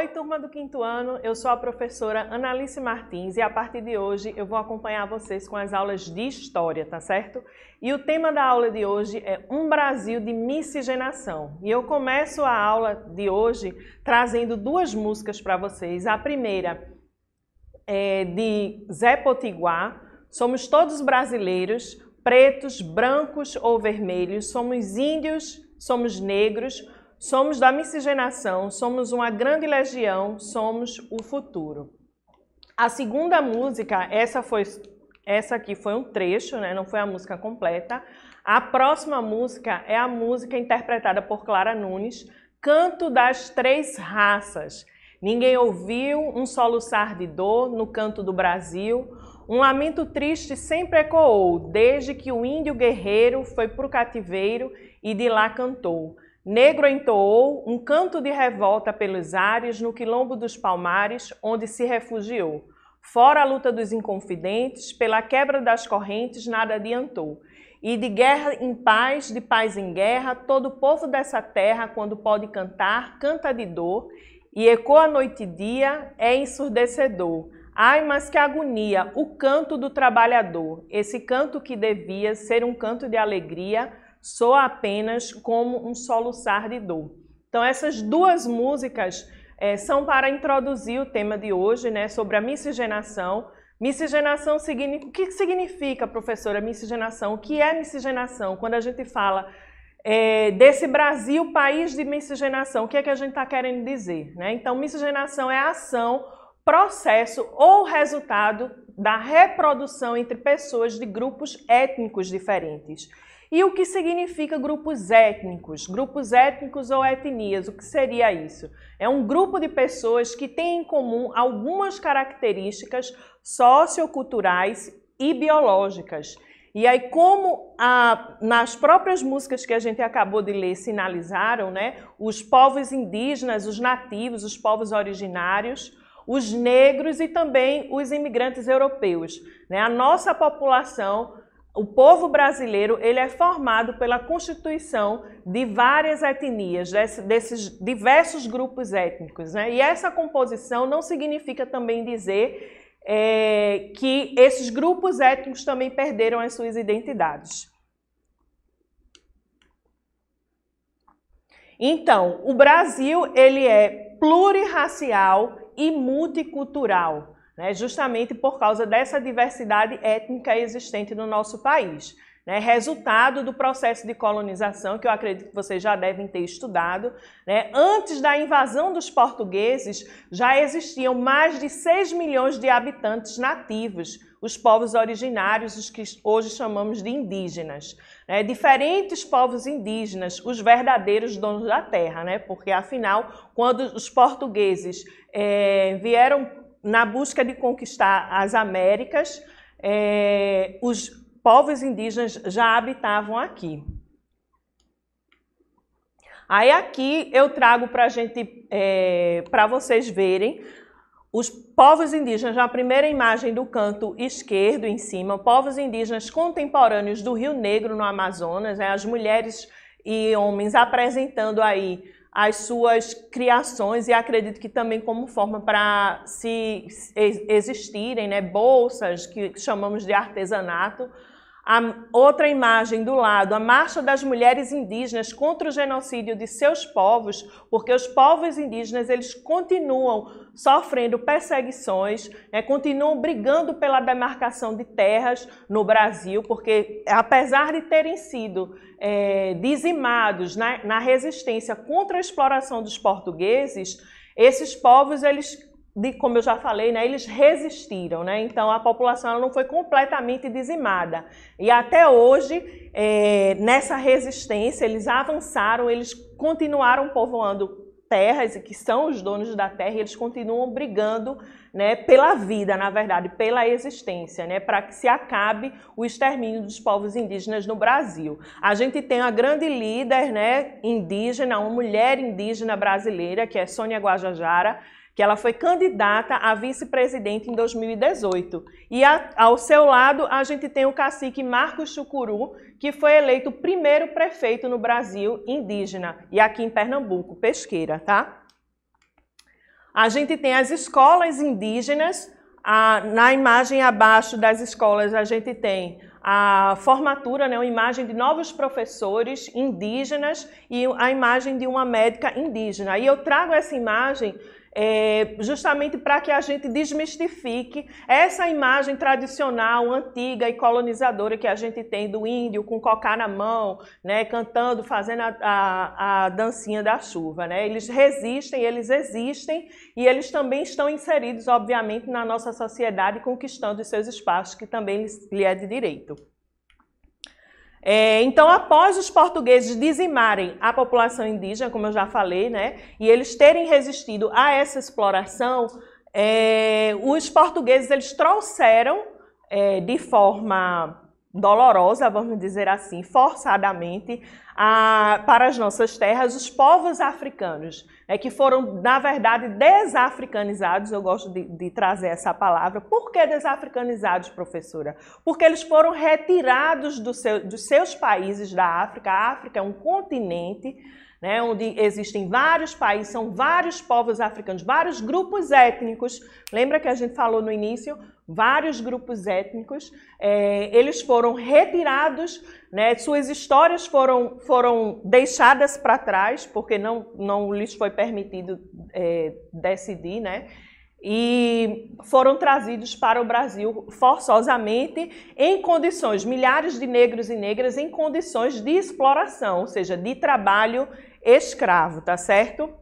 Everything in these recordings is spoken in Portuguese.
Oi, turma do quinto ano, eu sou a professora Analice Martins e a partir de hoje eu vou acompanhar vocês com as aulas de história, tá certo? E o tema da aula de hoje é Um Brasil de Miscigenação. E eu começo a aula de hoje trazendo duas músicas para vocês. A primeira é de Zé Potiguar, Somos Todos Brasileiros, Pretos, Brancos ou Vermelhos, Somos Índios, Somos Negros Somos da miscigenação, somos uma grande legião, somos o futuro. A segunda música, essa foi essa aqui foi um trecho, né? Não foi a música completa. A próxima música é a música interpretada por Clara Nunes, Canto das Três Raças. Ninguém ouviu um soluçar de dor no canto do Brasil. Um lamento triste sempre ecoou, desde que o índio guerreiro foi para o cativeiro e de lá cantou. Negro entoou um canto de revolta pelos ares no Quilombo dos Palmares, onde se refugiou. Fora a luta dos inconfidentes, pela quebra das correntes nada adiantou. E de guerra em paz, de paz em guerra, todo o povo dessa terra, quando pode cantar, canta de dor, e ecoa noite e dia, é ensurdecedor. Ai, mas que agonia, o canto do trabalhador, esse canto que devia ser um canto de alegria, soa apenas como um soluçar de dor. Então, essas duas músicas é, são para introduzir o tema de hoje, né, sobre a miscigenação. Miscigenação significa. O que significa, professora, miscigenação? O que é miscigenação? Quando a gente fala é, desse Brasil, país de miscigenação, o que é que a gente está querendo dizer? Né? Então, miscigenação é ação, processo ou resultado da reprodução entre pessoas de grupos étnicos diferentes. E o que significa grupos étnicos? Grupos étnicos ou etnias, o que seria isso? É um grupo de pessoas que tem em comum algumas características socioculturais e biológicas. E aí, como a, nas próprias músicas que a gente acabou de ler sinalizaram, né, os povos indígenas, os nativos, os povos originários, os negros e também os imigrantes europeus. Né? A nossa população o povo brasileiro ele é formado pela constituição de várias etnias, desse, desses diversos grupos étnicos. Né? E essa composição não significa também dizer é, que esses grupos étnicos também perderam as suas identidades. Então, o Brasil ele é plurirracial e multicultural né, justamente por causa dessa diversidade étnica existente no nosso país. Né, resultado do processo de colonização, que eu acredito que vocês já devem ter estudado. Né, antes da invasão dos portugueses, já existiam mais de 6 milhões de habitantes nativos, os povos originários, os que hoje chamamos de indígenas. Né, diferentes povos indígenas, os verdadeiros donos da terra, né, porque afinal, quando os portugueses é, vieram na busca de conquistar as Américas, é, os povos indígenas já habitavam aqui. Aí aqui eu trago para gente, é, para vocês verem, os povos indígenas, na primeira imagem do canto esquerdo em cima, povos indígenas contemporâneos do Rio Negro no Amazonas, né, as mulheres e homens apresentando aí as suas criações e acredito que também como forma para se existirem né, bolsas que chamamos de artesanato a outra imagem do lado, a marcha das mulheres indígenas contra o genocídio de seus povos, porque os povos indígenas eles continuam sofrendo perseguições, né, continuam brigando pela demarcação de terras no Brasil, porque apesar de terem sido é, dizimados na, na resistência contra a exploração dos portugueses, esses povos eles de, como eu já falei, né, eles resistiram, né? Então a população não foi completamente dizimada. E até hoje, é, nessa resistência, eles avançaram, eles continuaram povoando terras, que são os donos da terra, e eles continuam brigando né, pela vida, na verdade, pela existência, né, para que se acabe o extermínio dos povos indígenas no Brasil. A gente tem a grande líder né, indígena, uma mulher indígena brasileira, que é Sônia Guajajara, que ela foi candidata a vice-presidente em 2018. E a, ao seu lado a gente tem o cacique Marcos Chucuru, que foi eleito primeiro prefeito no Brasil indígena e aqui em Pernambuco, pesqueira, tá? A gente tem as escolas indígenas, a, na imagem abaixo das escolas a gente tem a formatura, né, uma imagem de novos professores indígenas e a imagem de uma médica indígena. E eu trago essa imagem é, justamente para que a gente desmistifique essa imagem tradicional, antiga e colonizadora que a gente tem do índio com cocá na mão, né, cantando, fazendo a, a, a dancinha da chuva. Né? Eles resistem, eles existem e eles também estão inseridos, obviamente, na nossa sociedade, conquistando os seus espaços que também lhe é de direito. É, então, após os portugueses dizimarem a população indígena, como eu já falei, né, e eles terem resistido a essa exploração, é, os portugueses eles trouxeram é, de forma dolorosa, vamos dizer assim, forçadamente, a, para as nossas terras, os povos africanos, é, que foram, na verdade, desafricanizados, eu gosto de, de, trazer essa palavra. Por que desafricanizados, professora? Porque eles foram retirados do seu, dos seus países da África. A África é um continente né, onde existem vários países, são vários povos africanos, vários grupos étnicos. Lembra que a gente falou no início? Vários grupos étnicos, é, eles foram retirados, né, suas histórias foram, foram deixadas para trás, porque não, não lhes foi permitido é, decidir, né? e foram trazidos para o Brasil forçosamente em condições, milhares de negros e negras em condições de exploração, ou seja, de trabalho escravo, tá certo?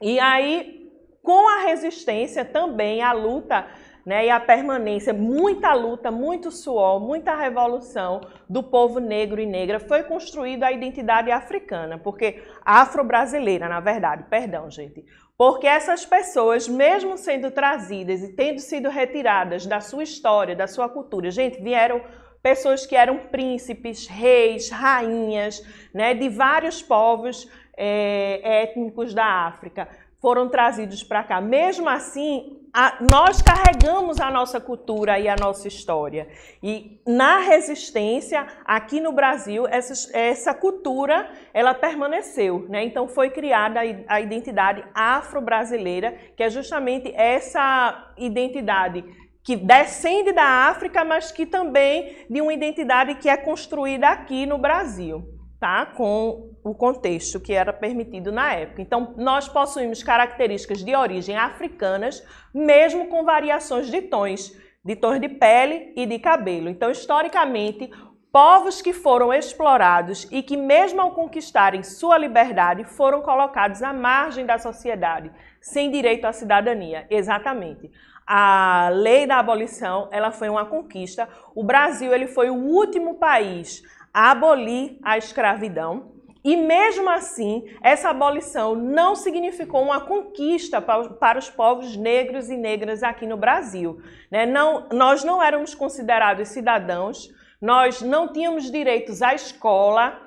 E aí, com a resistência também, a luta né, e a permanência, muita luta, muito suor, muita revolução do povo negro e negra, foi construída a identidade africana, porque afro-brasileira, na verdade, perdão, gente. Porque essas pessoas, mesmo sendo trazidas e tendo sido retiradas da sua história, da sua cultura, gente, vieram pessoas que eram príncipes, reis, rainhas, né, de vários povos é, étnicos da África, foram trazidos para cá. Mesmo assim, a, nós carregamos a nossa cultura e a nossa história. E na resistência, aqui no Brasil, essa, essa cultura ela permaneceu. Né? Então foi criada a identidade afro-brasileira, que é justamente essa identidade que descende da África, mas que também de uma identidade que é construída aqui no Brasil, tá? Com o contexto que era permitido na época. Então, nós possuímos características de origem africanas, mesmo com variações de tons, de tons de pele e de cabelo. Então, historicamente, povos que foram explorados e que, mesmo ao conquistarem sua liberdade, foram colocados à margem da sociedade, sem direito à cidadania. Exatamente a lei da abolição, ela foi uma conquista. O Brasil, ele foi o último país a abolir a escravidão. E mesmo assim, essa abolição não significou uma conquista para os povos negros e negras aqui no Brasil. Né? Não, nós não éramos considerados cidadãos, nós não tínhamos direitos à escola,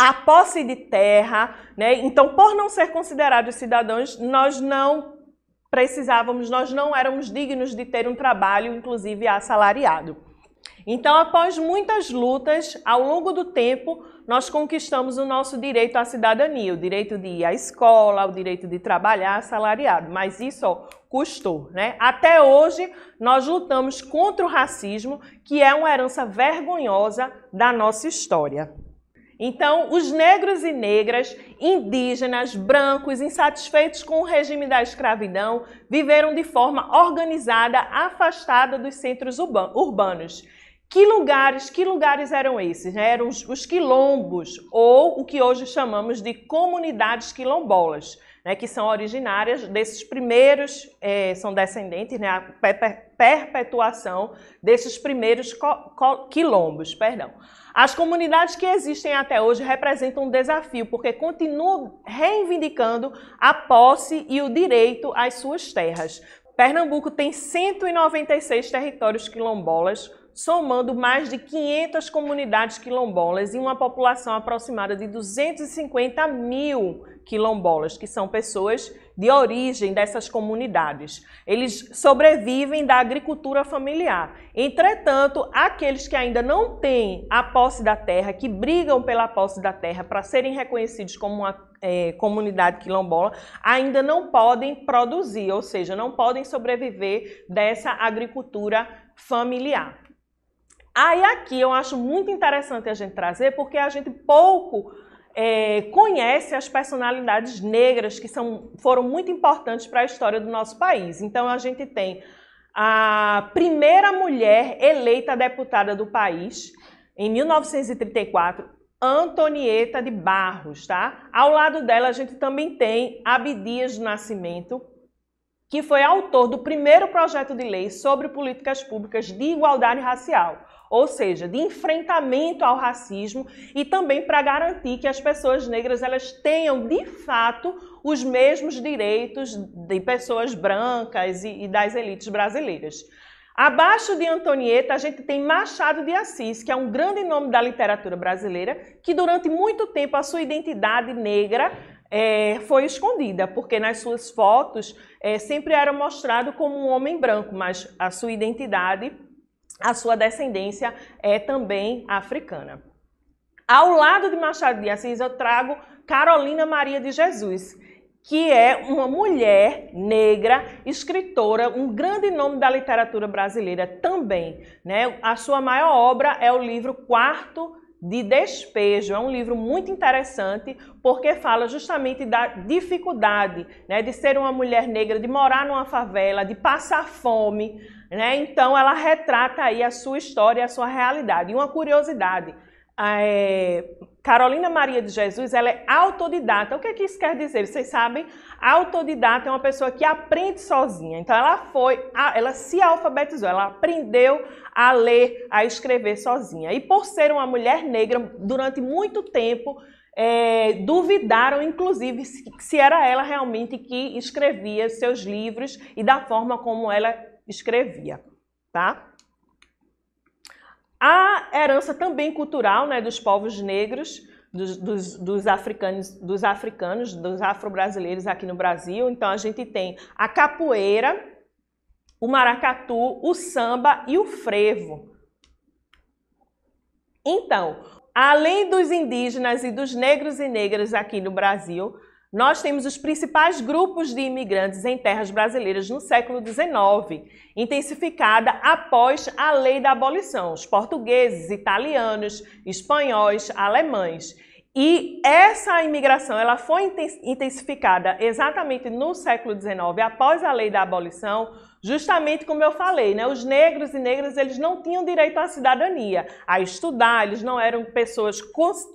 à posse de terra. Né? Então, por não ser considerados cidadãos, nós não precisávamos, nós não éramos dignos de ter um trabalho, inclusive assalariado. Então, após muitas lutas, ao longo do tempo, nós conquistamos o nosso direito à cidadania, o direito de ir à escola, o direito de trabalhar assalariado, mas isso ó, custou, né? Até hoje, nós lutamos contra o racismo, que é uma herança vergonhosa da nossa história. Então, os negros e negras, indígenas, brancos, insatisfeitos com o regime da escravidão, viveram de forma organizada, afastada dos centros urbanos. Que lugares, que lugares eram esses? Né? Eram os, os quilombos, ou o que hoje chamamos de comunidades quilombolas né, que são originárias desses primeiros, é, são descendentes, né, a perpetuação desses primeiros quilombos, perdão. As comunidades que existem até hoje representam um desafio, porque continuam reivindicando a posse e o direito às suas terras. Pernambuco tem 196 territórios quilombolas, somando mais de 500 comunidades quilombolas e uma população aproximada de 250 mil quilombolas, que são pessoas de origem dessas comunidades. Eles sobrevivem da agricultura familiar. Entretanto, aqueles que ainda não têm a posse da terra, que brigam pela posse da terra para serem reconhecidos como uma é, comunidade quilombola ainda não podem produzir, ou seja, não podem sobreviver dessa agricultura familiar. Aí aqui eu acho muito interessante a gente trazer, porque a gente pouco é, conhece as personalidades negras que são, foram muito importantes para a história do nosso país. Então a gente tem a primeira mulher eleita deputada do país em 1934, Antonieta de Barros, tá? Ao lado dela a gente também tem Abdias do Nascimento, que foi autor do primeiro projeto de lei sobre políticas públicas de igualdade racial ou seja, de enfrentamento ao racismo e também para garantir que as pessoas negras elas tenham de fato os mesmos direitos de pessoas brancas e, e das elites brasileiras. Abaixo de Antonieta, a gente tem Machado de Assis, que é um grande nome da literatura brasileira, que durante muito tempo a sua identidade negra é, foi escondida, porque nas suas fotos é, sempre era mostrado como um homem branco, mas a sua identidade a sua descendência é também africana. Ao lado de Machado de Assis, eu trago Carolina Maria de Jesus, que é uma mulher negra, escritora, um grande nome da literatura brasileira também. Né? A sua maior obra é o livro Quarto de Despejo. É um livro muito interessante porque fala justamente da dificuldade né, de ser uma mulher negra, de morar numa favela, de passar fome. Né? Então ela retrata aí a sua história, a sua realidade. E uma curiosidade. É... Carolina Maria de Jesus, ela é autodidata. O que, é que isso quer dizer? Vocês sabem, Autodidata é uma pessoa que aprende sozinha. Então ela foi, ela se alfabetizou, ela aprendeu a ler, a escrever sozinha. E por ser uma mulher negra, durante muito tempo é, duvidaram, inclusive, se, se era ela realmente que escrevia seus livros e da forma como ela escrevia, tá? A herança também cultural né, dos povos negros dos, dos, dos, africanos, dos africanos, dos afro-brasileiros aqui no Brasil. Então a gente tem a capoeira, o maracatu, o samba e o frevo. Então, além dos indígenas e dos negros e negras aqui no Brasil, nós temos os principais grupos de imigrantes em terras brasileiras no século XIX, intensificada após a lei da abolição: os portugueses, italianos, espanhóis, alemães. E essa imigração ela foi intensificada exatamente no século XIX, após a lei da abolição, Justamente como eu falei, né? Os negros e negras, eles não tinham direito à cidadania, a estudar, eles não eram pessoas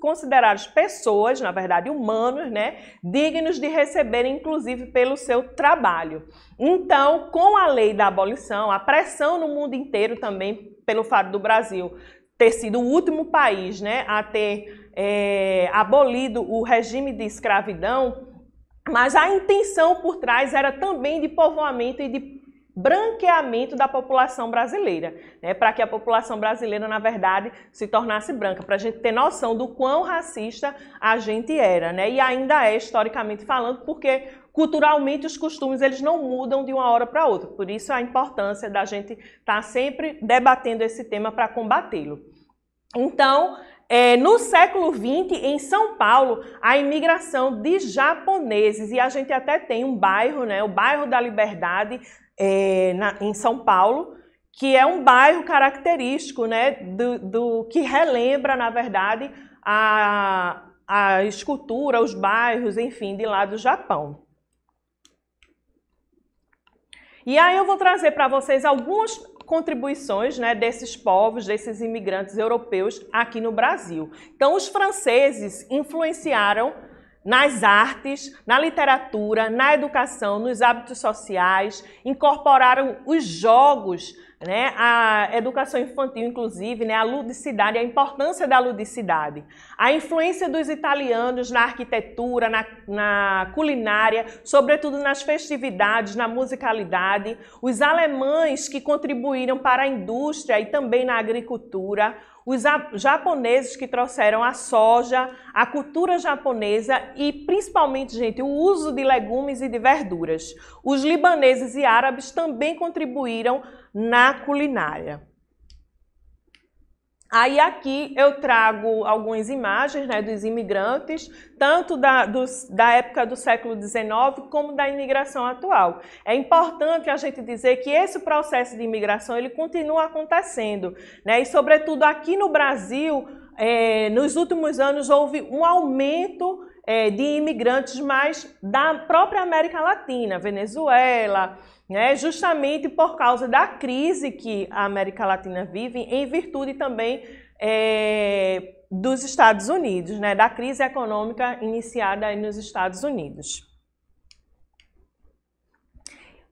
consideradas pessoas, na verdade, humanos, né? Dignos de receberem, inclusive, pelo seu trabalho. Então, com a lei da abolição, a pressão no mundo inteiro também, pelo fato do Brasil ter sido o último país, né? A ter é, abolido o regime de escravidão, mas a intenção por trás era também de povoamento e de branqueamento da população brasileira, né? para que a população brasileira, na verdade, se tornasse branca, para a gente ter noção do quão racista a gente era, né? e ainda é historicamente falando, porque culturalmente os costumes eles não mudam de uma hora para outra, por isso a importância da gente estar tá sempre debatendo esse tema para combatê-lo. Então, é, no século XX, em São Paulo, a imigração de japoneses, e a gente até tem um bairro, né, o bairro da Liberdade, é, na, em São Paulo, que é um bairro característico, né, do, do que relembra, na verdade, a, a escultura, os bairros, enfim, de lá do Japão. E aí eu vou trazer para vocês algumas contribuições né, desses povos, desses imigrantes europeus aqui no Brasil. Então, os franceses influenciaram nas artes, na literatura, na educação, nos hábitos sociais, incorporaram os jogos, né, a educação infantil, inclusive, né, a ludicidade, a importância da ludicidade, a influência dos italianos na arquitetura, na, na culinária, sobretudo nas festividades, na musicalidade, os alemães que contribuíram para a indústria e também na agricultura, os japoneses que trouxeram a soja, a cultura japonesa e principalmente, gente, o uso de legumes e de verduras. Os libaneses e árabes também contribuíram na culinária. Aí aqui eu trago algumas imagens né, dos imigrantes, tanto da, dos, da época do século XIX como da imigração atual. É importante a gente dizer que esse processo de imigração ele continua acontecendo, né? E sobretudo aqui no Brasil, é, nos últimos anos houve um aumento é, de imigrantes, mas da própria América Latina, Venezuela, né, justamente por causa da crise que a América Latina vive, em virtude também é, dos Estados Unidos, né, da crise econômica iniciada nos Estados Unidos.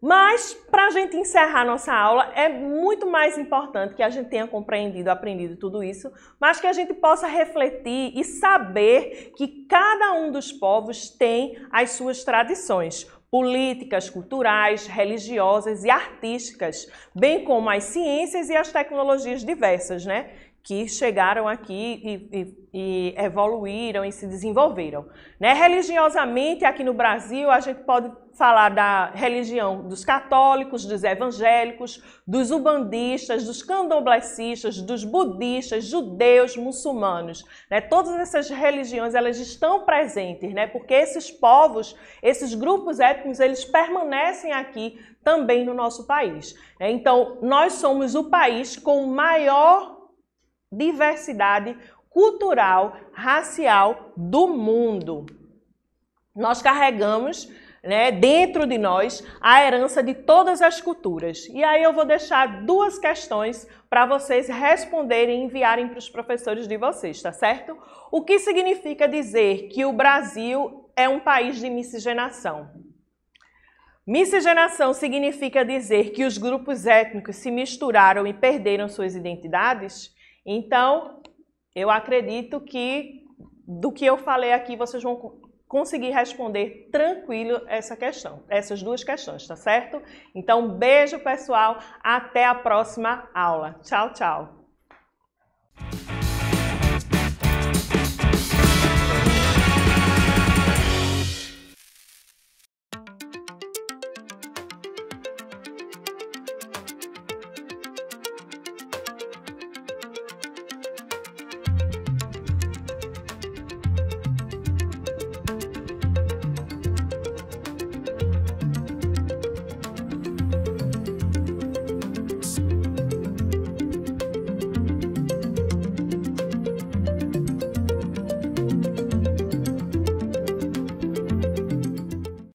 Mas, para a gente encerrar nossa aula, é muito mais importante que a gente tenha compreendido, aprendido tudo isso, mas que a gente possa refletir e saber que cada um dos povos tem as suas tradições políticas, culturais, religiosas e artísticas, bem como as ciências e as tecnologias diversas, né? que chegaram aqui e, e, e, evoluíram e se desenvolveram. Né? Religiosamente, aqui no Brasil, a gente pode falar da religião dos católicos, dos evangélicos, dos ubandistas, dos candomblecistas, dos budistas, judeus, muçulmanos. Né? Todas essas religiões elas estão presentes, né? porque esses povos, esses grupos étnicos, eles permanecem aqui também no nosso país. Né? Então, nós somos o país com maior diversidade cultural, racial do mundo. Nós carregamos né, dentro de nós a herança de todas as culturas. E aí eu vou deixar duas questões para vocês responderem e enviarem para os professores de vocês, tá certo? O que significa dizer que o Brasil é um país de miscigenação? Miscigenação significa dizer que os grupos étnicos se misturaram e perderam suas identidades? Então, eu acredito que do que eu falei aqui vocês vão conseguir responder tranquilo essa questão, essas duas questões, tá certo? Então, beijo pessoal, até a próxima aula. Tchau, tchau.